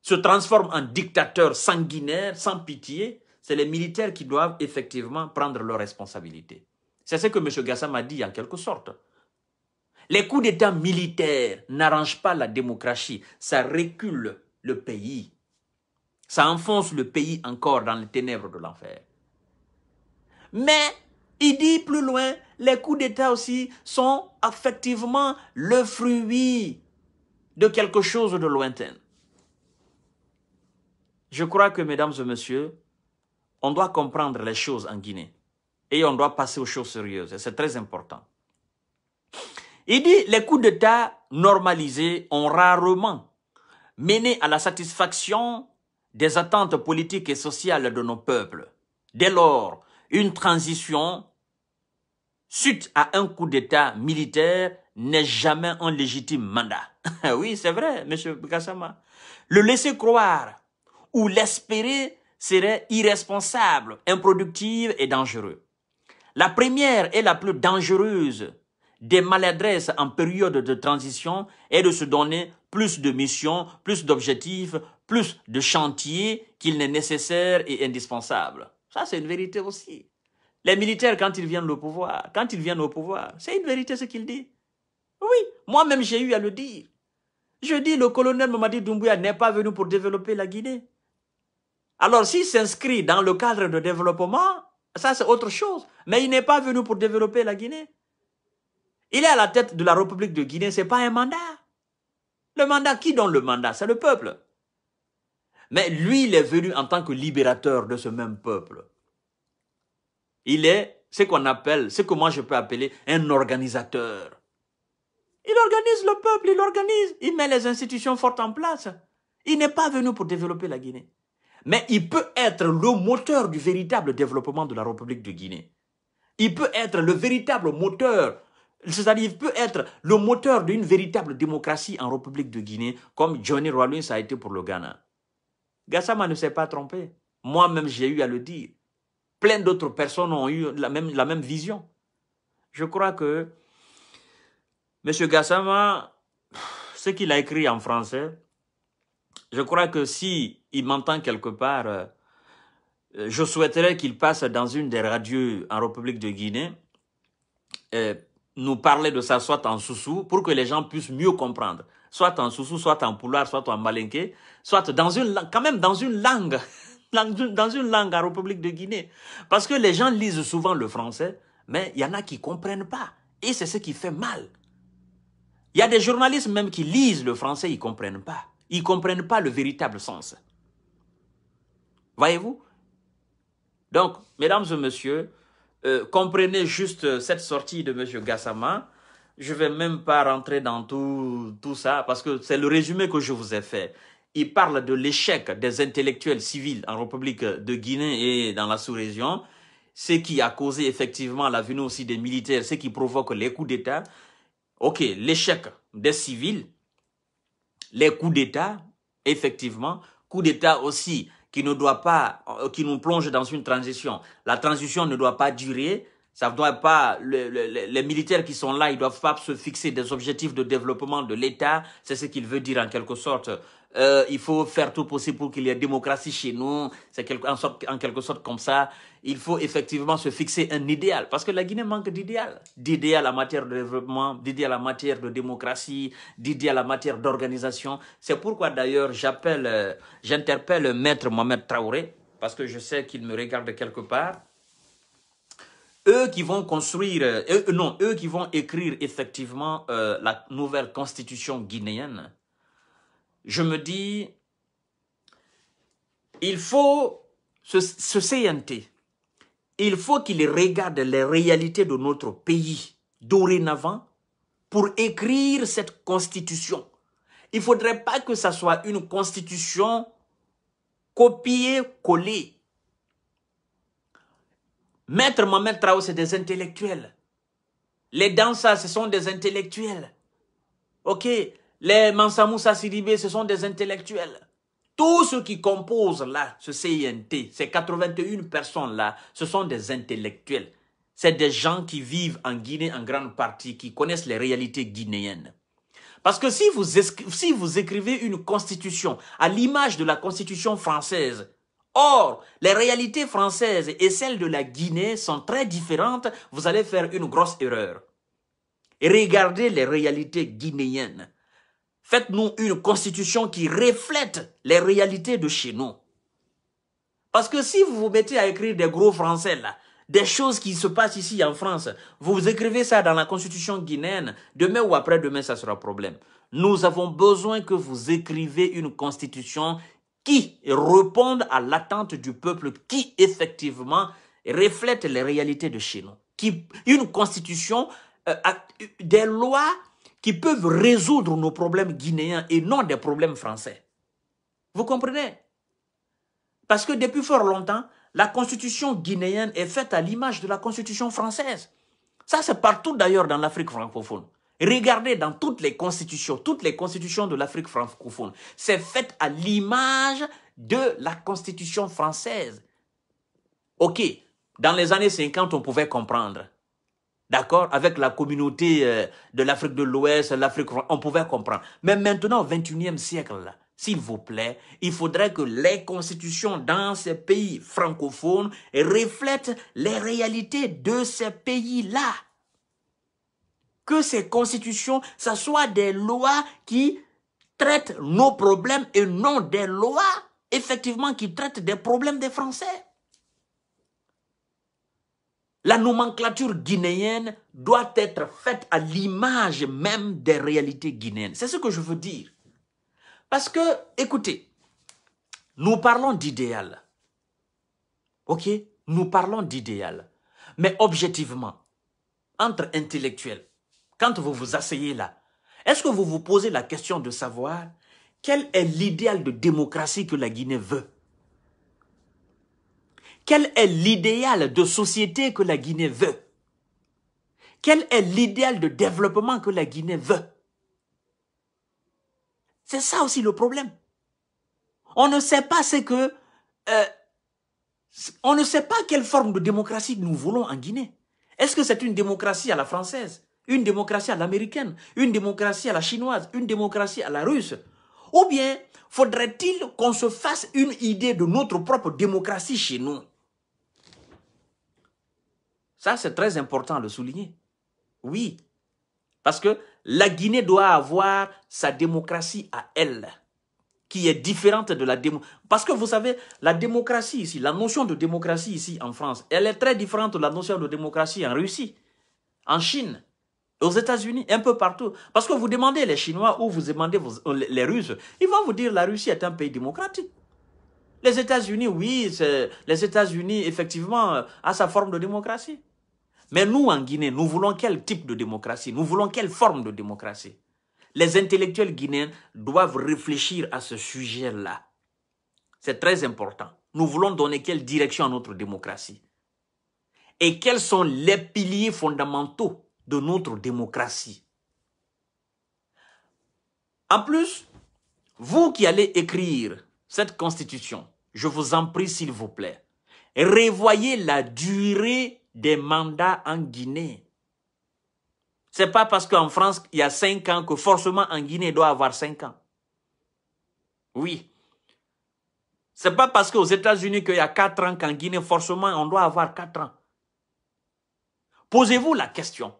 se transforment en dictateurs sanguinaires, sans pitié, c'est les militaires qui doivent effectivement prendre leurs responsabilités. C'est ce que M. Gassam a dit en quelque sorte. Les coups d'État militaires n'arrangent pas la démocratie, ça recule le pays. Ça enfonce le pays encore dans les ténèbres de l'enfer. Mais il dit plus loin, les coups d'État aussi sont effectivement le fruit de quelque chose de lointain. Je crois que, mesdames et messieurs, on doit comprendre les choses en Guinée et on doit passer aux choses sérieuses. c'est très important. Il dit, les coups d'État normalisés ont rarement mené à la satisfaction des attentes politiques et sociales de nos peuples. Dès lors, une transition suite à un coup d'État militaire n'est jamais un légitime mandat. *laughs* oui, c'est vrai, M. Bukassama. Le laisser croire ou l'espérer serait irresponsable, improductive et dangereux. La première et la plus dangereuse des maladresses en période de transition est de se donner plus de missions, plus d'objectifs, plus de chantiers qu'il n'est nécessaire et indispensable. Ça, c'est une vérité aussi. Les militaires, quand ils viennent au pouvoir, quand ils viennent au pouvoir, c'est une vérité ce qu'ils disent. Oui, moi-même, j'ai eu à le dire. Je dis, le colonel Mamadi Doumbouya n'est pas venu pour développer la Guinée. Alors s'il s'inscrit dans le cadre de développement, ça c'est autre chose. Mais il n'est pas venu pour développer la Guinée. Il est à la tête de la République de Guinée, ce n'est pas un mandat. Le mandat, qui donne le mandat C'est le peuple. Mais lui, il est venu en tant que libérateur de ce même peuple. Il est ce qu'on appelle, ce que moi je peux appeler un organisateur. Il organise le peuple, il organise, il met les institutions fortes en place. Il n'est pas venu pour développer la Guinée mais il peut être le moteur du véritable développement de la République de Guinée. Il peut être le véritable moteur, c'est-à-dire il peut être le moteur d'une véritable démocratie en République de Guinée, comme Johnny Rollins a été pour le Ghana. Gassama ne s'est pas trompé. Moi-même, j'ai eu à le dire. Plein d'autres personnes ont eu la même, la même vision. Je crois que M. Gassama, ce qu'il a écrit en français, je crois que si il m'entend quelque part, euh, je souhaiterais qu'il passe dans une des radios en République de Guinée, et euh, nous parler de ça soit en Soussou, pour que les gens puissent mieux comprendre. Soit en Soussou, soit en pouloir, soit en malinqué, soit dans une quand même dans une langue, *laughs* dans une langue en République de Guinée. Parce que les gens lisent souvent le français, mais il y en a qui comprennent pas. Et c'est ce qui fait mal. Il y a des journalistes même qui lisent le français, ils comprennent pas. Ils comprennent pas le véritable sens. Voyez-vous Donc, mesdames et messieurs, euh, comprenez juste cette sortie de M. Gassama. Je ne vais même pas rentrer dans tout, tout ça parce que c'est le résumé que je vous ai fait. Il parle de l'échec des intellectuels civils en République de Guinée et dans la sous-région, ce qui a causé effectivement la venue aussi des militaires, ce qui provoque les coups d'État. Ok, l'échec des civils, les coups d'État, effectivement, coups d'État aussi qui ne doit pas, euh, qui nous plonge dans une transition. La transition ne doit pas durer. Ça doit pas, les militaires qui sont là, ils doivent pas se fixer des objectifs de développement de l'État. C'est ce qu'il veut dire en quelque sorte euh, il faut faire tout possible pour qu'il y ait démocratie chez nous. C'est quelque, en, quelque sorte comme ça. Il faut effectivement se fixer un idéal. Parce que la Guinée manque d'idéal. D'idéal en matière de développement, d'idéal en matière de démocratie, d'idéal en matière d'organisation. C'est pourquoi d'ailleurs j'appelle, j'interpelle euh, j'interpelle Maître Mohamed Traoré, parce que je sais qu'il me regarde quelque part. Eux qui vont construire, euh, non, eux qui vont écrire effectivement la nouvelle constitution guinéenne, je me dis, il faut ce, il faut qu'il regarde les réalités de notre pays dorénavant pour écrire cette constitution. Il ne faudrait pas que ça soit une constitution copiée, collée. Maître Mohamed Trao, c'est des intellectuels. Les danseurs, ce sont des intellectuels. OK les Mansamoussa ce sont des intellectuels. Tous ceux qui composent là, ce CINT, ces 81 personnes-là, ce sont des intellectuels. C'est des gens qui vivent en Guinée en grande partie, qui connaissent les réalités guinéennes. Parce que si vous, si vous écrivez une constitution à l'image de la constitution française, Or, les réalités françaises et celles de la Guinée sont très différentes. Vous allez faire une grosse erreur. Regardez les réalités guinéennes. Faites-nous une constitution qui reflète les réalités de chez nous. Parce que si vous vous mettez à écrire des gros français, là, des choses qui se passent ici en France, vous écrivez ça dans la constitution guinéenne, demain ou après-demain, ça sera problème. Nous avons besoin que vous écrivez une constitution qui réponde à l'attente du peuple, qui effectivement reflète les réalités de chez nous. Qui, une constitution, euh, des lois qui peuvent résoudre nos problèmes guinéens et non des problèmes français. Vous comprenez Parce que depuis fort longtemps, la constitution guinéenne est faite à l'image de la constitution française. Ça, c'est partout d'ailleurs dans l'Afrique francophone. Regardez dans toutes les constitutions, toutes les constitutions de l'Afrique francophone, c'est fait à l'image de la constitution française. Ok, dans les années 50, on pouvait comprendre d'accord, avec la communauté euh, de l'Afrique de l'Ouest, l'Afrique, on pouvait comprendre. Mais maintenant, au XXIe siècle, s'il vous plaît, il faudrait que les constitutions dans ces pays francophones reflètent les réalités de ces pays-là. Que ces constitutions, ce soit des lois qui traitent nos problèmes et non des lois, effectivement, qui traitent des problèmes des Français. La nomenclature guinéenne doit être faite à l'image même des réalités guinéennes. C'est ce que je veux dire. Parce que, écoutez, nous parlons d'idéal. OK Nous parlons d'idéal. Mais objectivement, entre intellectuels, quand vous vous asseyez là, est-ce que vous vous posez la question de savoir quel est l'idéal de démocratie que la Guinée veut quel est l'idéal de société que la Guinée veut Quel est l'idéal de développement que la Guinée veut C'est ça aussi le problème. On ne sait pas ce que... Euh, on ne sait pas quelle forme de démocratie nous voulons en Guinée. Est-ce que c'est une démocratie à la française Une démocratie à l'américaine Une démocratie à la chinoise Une démocratie à la russe Ou bien faudrait-il qu'on se fasse une idée de notre propre démocratie chez nous ça, c'est très important de souligner. Oui, parce que la Guinée doit avoir sa démocratie à elle, qui est différente de la démocratie. Parce que vous savez, la démocratie ici, la notion de démocratie ici en France, elle est très différente de la notion de démocratie en Russie, en Chine, aux États-Unis, un peu partout. Parce que vous demandez les Chinois ou vous demandez euh, les Russes, ils vont vous dire la Russie est un pays démocratique. Les États-Unis, oui, les États-Unis, effectivement, à euh, sa forme de démocratie. Mais nous, en Guinée, nous voulons quel type de démocratie Nous voulons quelle forme de démocratie Les intellectuels guinéens doivent réfléchir à ce sujet-là. C'est très important. Nous voulons donner quelle direction à notre démocratie Et quels sont les piliers fondamentaux de notre démocratie En plus, vous qui allez écrire cette constitution, je vous en prie s'il vous plaît, revoyez la durée des mandats en Guinée. C'est pas parce qu'en France, il y a 5 ans que forcément en Guinée, doit avoir 5 ans. Oui. C'est pas parce qu'aux États-Unis, qu'il y a 4 ans qu'en Guinée, forcément, on doit avoir 4 ans. Posez-vous la question.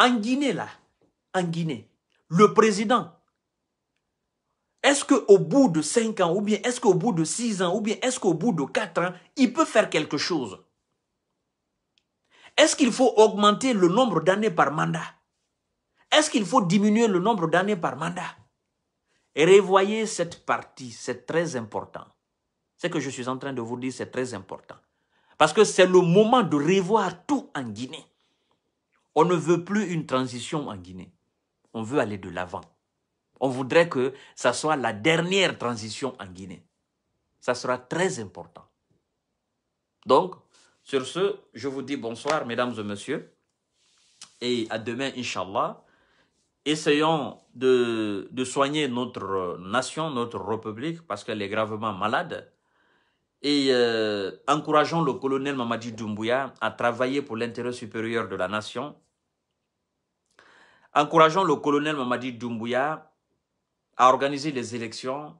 En Guinée, là, en Guinée, le président, est-ce qu'au bout de 5 ans, ou bien est-ce qu'au bout de 6 ans, ou bien est-ce qu'au bout de 4 ans, il peut faire quelque chose est-ce qu'il faut augmenter le nombre d'années par mandat Est-ce qu'il faut diminuer le nombre d'années par mandat Et revoyez cette partie, c'est très important. Ce que je suis en train de vous dire, c'est très important. Parce que c'est le moment de revoir tout en Guinée. On ne veut plus une transition en Guinée. On veut aller de l'avant. On voudrait que ça soit la dernière transition en Guinée. Ça sera très important. Donc, sur ce, je vous dis bonsoir, mesdames et messieurs, et à demain, Inch'Allah. Essayons de, soigner notre nation, notre république, parce qu'elle est gravement malade. Et euh, encourageons le colonel Mamadi Doumbouya à travailler pour l'intérêt supérieur de la nation. Encourageons le colonel Mamadi Doumbouya à organiser les élections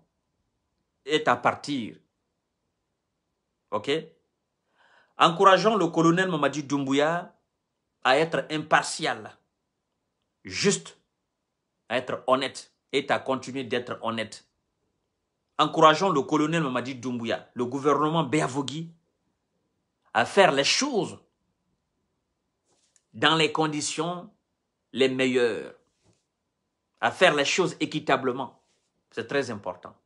Et à partir. OK Encourageons le colonel Mamadi Doumbouya à être impartial, juste, à être honnête et à continuer d'être honnête. Encourageons le colonel Mamadi Doumbouya, le gouvernement Béavogui, à faire les choses dans les conditions les meilleures, à faire les choses équitablement. C'est très important.